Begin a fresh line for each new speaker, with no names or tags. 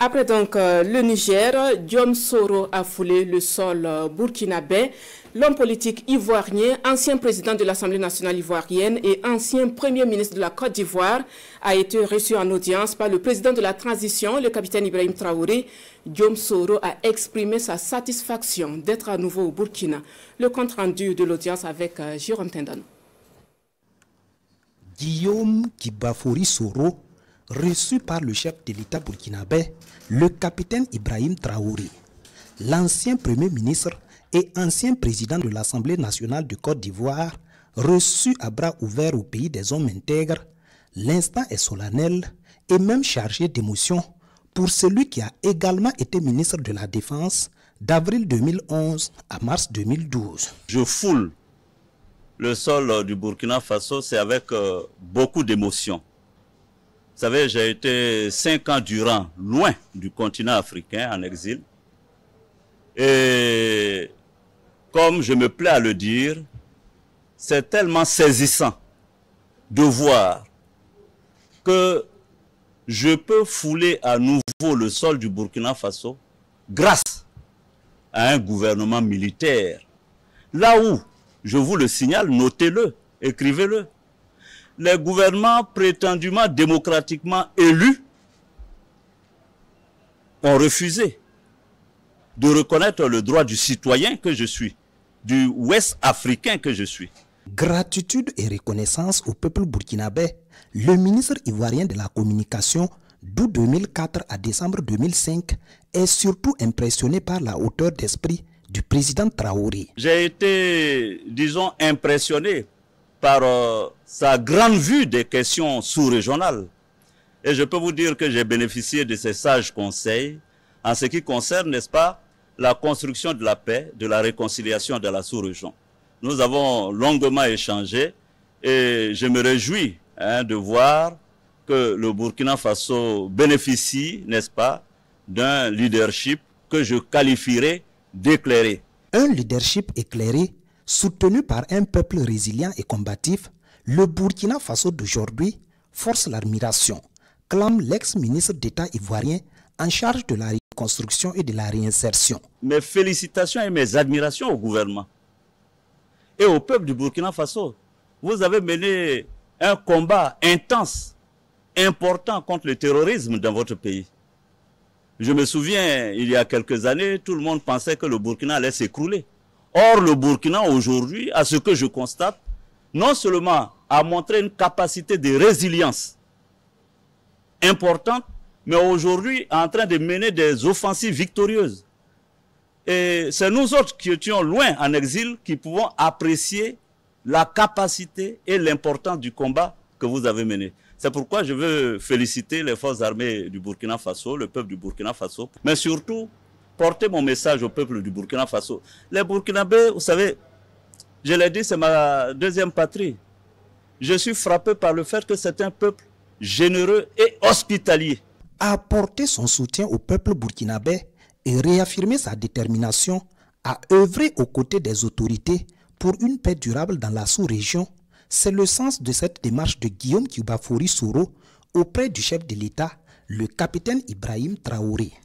Après donc euh, le Niger, Diom Soro a foulé le sol euh, burkinabé. L'homme politique ivoirien, ancien président de l'Assemblée nationale ivoirienne et ancien premier ministre de la Côte d'Ivoire, a été reçu en audience par le président de la transition, le capitaine Ibrahim Traoré. Guillaume Soro a exprimé sa satisfaction d'être à nouveau au Burkina. Le compte-rendu de l'audience avec euh, Jérôme Tendano. Guillaume Kibafouri Soro reçu par le chef de l'État burkinabé, le capitaine Ibrahim Traoré, l'ancien Premier ministre et ancien président de l'Assemblée nationale du Côte d'Ivoire, reçu à bras ouverts au pays des hommes intègres, l'instant est solennel et même chargé d'émotion pour celui qui a également été ministre de la Défense d'avril 2011 à mars 2012.
Je foule le sol euh, du Burkina Faso, c'est avec euh, beaucoup d'émotion. Vous savez, j'ai été cinq ans durant loin du continent africain en exil. Et comme je me plais à le dire, c'est tellement saisissant de voir que je peux fouler à nouveau le sol du Burkina Faso grâce à un gouvernement militaire. Là où, je vous le signale, notez-le, écrivez-le, les gouvernements prétendument démocratiquement élus ont refusé de reconnaître le droit du citoyen que je suis, du Ouest africain que je suis.
Gratitude et reconnaissance au peuple burkinabé, le ministre ivoirien de la communication d'août 2004 à décembre 2005 est surtout impressionné par la hauteur d'esprit du président Traoré.
J'ai été, disons, impressionné par euh, sa grande vue des questions sous-régionales. Et je peux vous dire que j'ai bénéficié de ses sages conseils en ce qui concerne, n'est-ce pas, la construction de la paix, de la réconciliation de la sous-région. Nous avons longuement échangé et je me réjouis hein, de voir que le Burkina Faso bénéficie, n'est-ce pas, d'un leadership que je qualifierais d'éclairé. Un
leadership éclairé Soutenu par un peuple résilient et combatif, le Burkina Faso d'aujourd'hui force l'admiration, clame l'ex-ministre d'État ivoirien en charge de la reconstruction et de la réinsertion.
Mes félicitations et mes admirations au gouvernement et au peuple du Burkina Faso. Vous avez mené un combat intense, important contre le terrorisme dans votre pays. Je me souviens, il y a quelques années, tout le monde pensait que le Burkina allait s'écrouler. Or, le Burkina, aujourd'hui, à ce que je constate, non seulement a montré une capacité de résilience importante, mais aujourd'hui en train de mener des offensives victorieuses. Et c'est nous autres qui étions loin en exil qui pouvons apprécier la capacité et l'importance du combat que vous avez mené. C'est pourquoi je veux féliciter les forces armées du Burkina Faso, le peuple du Burkina Faso, mais surtout porter mon message au peuple du Burkina Faso. Les Burkinabés, vous savez, je l'ai dit, c'est ma deuxième patrie. Je suis frappé par le fait que c'est un peuple généreux et hospitalier. Apporter
son soutien au peuple burkinabé et réaffirmer sa détermination à œuvrer aux côtés des autorités pour une paix durable dans la sous-région, c'est le sens de cette démarche de Guillaume Kibafouri Soro auprès du chef de l'État, le capitaine Ibrahim Traoré.